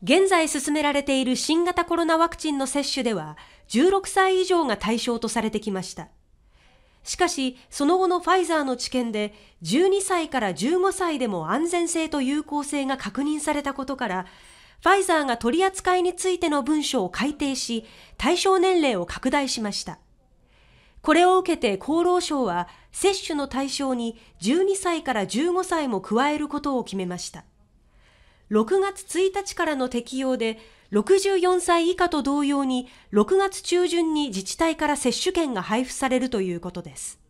現在進められている新型コロナワクチンの接種では、16歳以上が対象とされてきました。しかし、その後のファイザーの治験で、12歳から15歳でも安全性と有効性が確認されたことから、ファイザーが取り扱いについての文書を改定し、対象年齢を拡大しました。これを受けて厚労省は、接種の対象に12歳から15歳も加えることを決めました。6月1日からの適用で64歳以下と同様に6月中旬に自治体から接種券が配布されるということです。